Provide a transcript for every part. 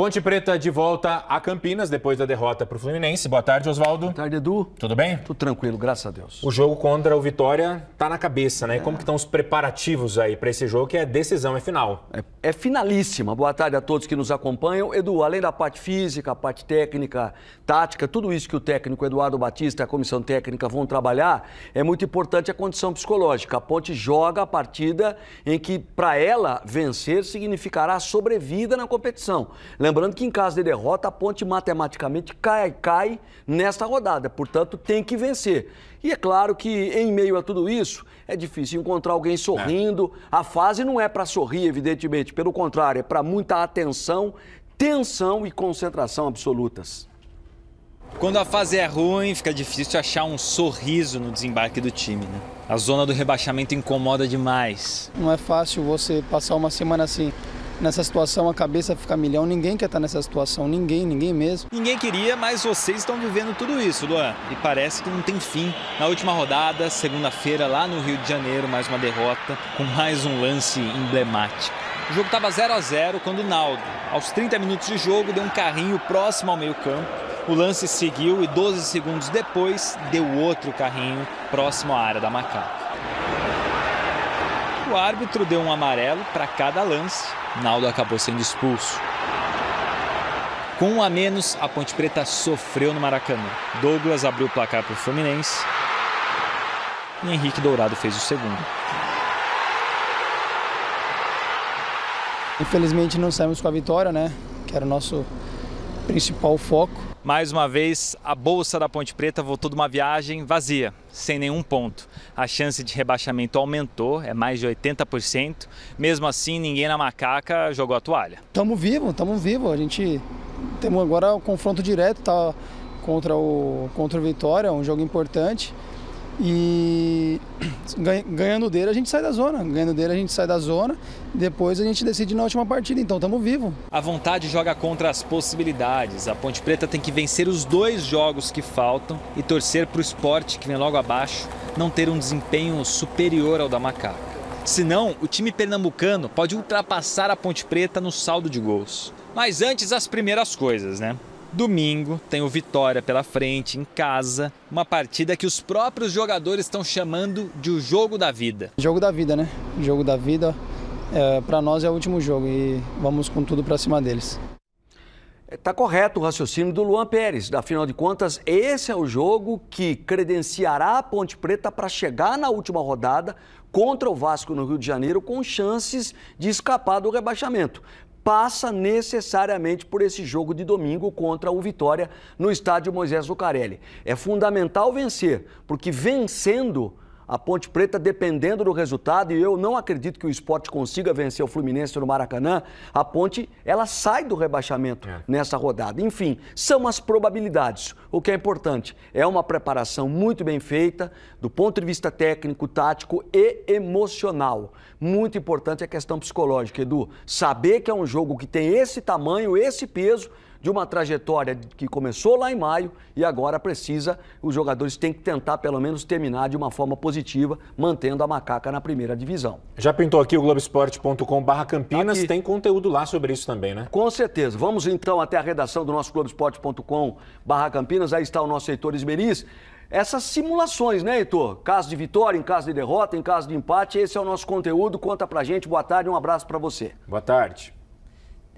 Ponte Preta de volta a Campinas depois da derrota para o Fluminense. Boa tarde, Oswaldo. Boa tarde, Edu. Tudo bem? Tudo tranquilo, graças a Deus. O jogo contra o Vitória está na cabeça, né? É. Como que estão os preparativos aí para esse jogo que é decisão, é final? É, é, finalíssima. Boa tarde a todos que nos acompanham. Edu, além da parte física, a parte técnica, tática, tudo isso que o técnico Eduardo Batista e a comissão técnica vão trabalhar, é muito importante a condição psicológica. A Ponte joga a partida em que para ela vencer significará sobrevida na competição. Lembra Lembrando que em caso de derrota, a ponte matematicamente cai, cai nesta rodada, portanto tem que vencer. E é claro que em meio a tudo isso, é difícil encontrar alguém é. sorrindo. A fase não é para sorrir, evidentemente, pelo contrário, é para muita atenção, tensão e concentração absolutas. Quando a fase é ruim, fica difícil achar um sorriso no desembarque do time, né? A zona do rebaixamento incomoda demais. Não é fácil você passar uma semana assim nessa situação a cabeça fica milhão, ninguém quer estar nessa situação, ninguém, ninguém mesmo. Ninguém queria, mas vocês estão vivendo tudo isso, Luan, e parece que não tem fim. Na última rodada, segunda-feira, lá no Rio de Janeiro, mais uma derrota, com mais um lance emblemático. O jogo estava 0 a 0 quando o Naldo, aos 30 minutos de jogo, deu um carrinho próximo ao meio-campo. O lance seguiu e 12 segundos depois deu outro carrinho próximo à área da Macau o árbitro deu um amarelo para cada lance. Naldo acabou sendo expulso. Com um a menos, a Ponte Preta sofreu no Maracanã. Douglas abriu o placar para o Fluminense e Henrique Dourado fez o segundo. Infelizmente não saímos com a vitória, né? Que era o nosso principal foco. Mais uma vez, a Bolsa da Ponte Preta voltou de uma viagem vazia, sem nenhum ponto. A chance de rebaixamento aumentou, é mais de 80%. Mesmo assim, ninguém na macaca jogou a toalha. Estamos vivos, estamos vivos. A gente tem agora o confronto direto tá, contra, o, contra o Vitória, um jogo importante. E ganhando dele a gente sai da zona, ganhando dele a gente sai da zona, depois a gente decide na última partida, então estamos vivos. A vontade joga contra as possibilidades. A Ponte Preta tem que vencer os dois jogos que faltam e torcer para o esporte que vem logo abaixo não ter um desempenho superior ao da Macaca. Senão, o time pernambucano pode ultrapassar a Ponte Preta no saldo de gols. Mas antes, as primeiras coisas, né? Domingo tem o Vitória pela frente, em casa. Uma partida que os próprios jogadores estão chamando de o jogo da vida. Jogo da vida, né? Jogo da vida. É, para nós é o último jogo e vamos com tudo para cima deles. Está é, correto o raciocínio do Luan Pérez. Afinal de contas, esse é o jogo que credenciará a Ponte Preta para chegar na última rodada contra o Vasco no Rio de Janeiro com chances de escapar do rebaixamento passa necessariamente por esse jogo de domingo contra o Vitória no estádio Moisés Zucarelli. É fundamental vencer, porque vencendo a Ponte Preta, dependendo do resultado, e eu não acredito que o esporte consiga vencer o Fluminense no Maracanã, a Ponte, ela sai do rebaixamento é. nessa rodada. Enfim, são as probabilidades. O que é importante é uma preparação muito bem feita, do ponto de vista técnico, tático e emocional. Muito importante a questão psicológica, Edu. Saber que é um jogo que tem esse tamanho, esse peso, de uma trajetória que começou lá em maio e agora precisa, os jogadores têm que tentar pelo menos terminar de uma forma positiva, mantendo a macaca na primeira divisão. Já pintou aqui o Globoesporte.com/barra Campinas, aqui. tem conteúdo lá sobre isso também, né? Com certeza. Vamos então até a redação do nosso Globoesporte.com/barra Campinas. Aí está o nosso Heitor Esmeriz essas simulações, né, Heitor? Caso de vitória, em caso de derrota, em caso de empate, esse é o nosso conteúdo. Conta pra gente. Boa tarde, um abraço para você. Boa tarde.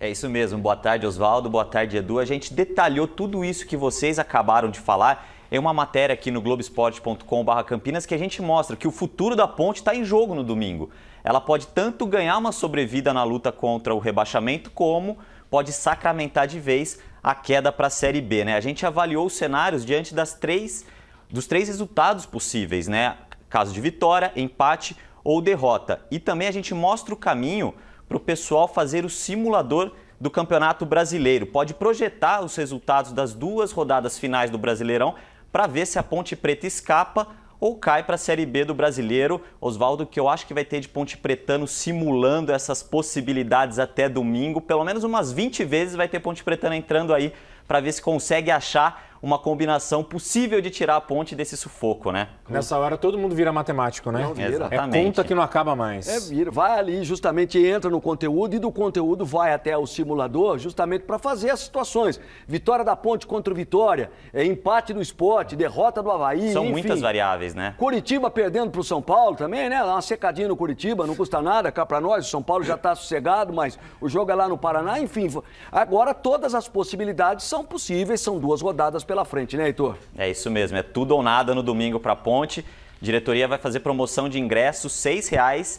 É isso mesmo. Boa tarde, Oswaldo. Boa tarde, Edu. A gente detalhou tudo isso que vocês acabaram de falar em uma matéria aqui no globesport.com.br Campinas que a gente mostra que o futuro da ponte está em jogo no domingo. Ela pode tanto ganhar uma sobrevida na luta contra o rebaixamento, como pode sacramentar de vez a queda para a Série B. Né? A gente avaliou os cenários diante das três, dos três resultados possíveis, né? caso de vitória, empate ou derrota. E também a gente mostra o caminho para o pessoal fazer o simulador do Campeonato Brasileiro. Pode projetar os resultados das duas rodadas finais do Brasileirão para ver se a Ponte Preta escapa ou cai para a Série B do Brasileiro. Oswaldo, que eu acho que vai ter de Ponte Pretano simulando essas possibilidades até domingo. Pelo menos umas 20 vezes vai ter Ponte Pretano entrando aí para ver se consegue achar uma combinação possível de tirar a ponte desse sufoco, né? Nessa hora todo mundo vira matemático, né? Não, vira. É conta que não acaba mais. É, vira. Vai ali, justamente entra no conteúdo e do conteúdo vai até o simulador justamente para fazer as situações. Vitória da ponte contra o Vitória, é, empate do esporte, derrota do Havaí. São enfim. muitas variáveis, né? Curitiba perdendo para o São Paulo também, né? Uma secadinha no Curitiba, não custa nada, cá para nós. O São Paulo já está sossegado, mas o jogo é lá no Paraná, enfim. Agora todas as possibilidades são possíveis, são duas rodadas pela frente, né, Heitor? É isso mesmo, é tudo ou nada no domingo para a Ponte. Diretoria vai fazer promoção de ingressos, R$ reais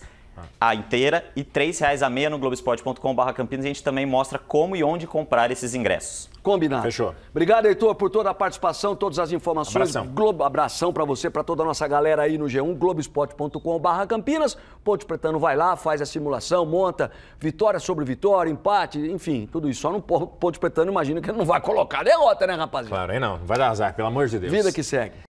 a inteira e R$ reais a meia no Globoesporte.com.br Campinas. A gente também mostra como e onde comprar esses ingressos. Combinado. Fechou. Obrigado, Heitor, por toda a participação, todas as informações. Abração. Globo, abração para você, para toda a nossa galera aí no G1, globespot.com.br Campinas. Ponte Pretano vai lá, faz a simulação, monta vitória sobre vitória, empate, enfim, tudo isso. Só no Ponte Pretano imagina que não vai colocar derrota, né, rapaziada? Claro, aí não. Vai dar azar, pelo amor de Deus. Vida que segue.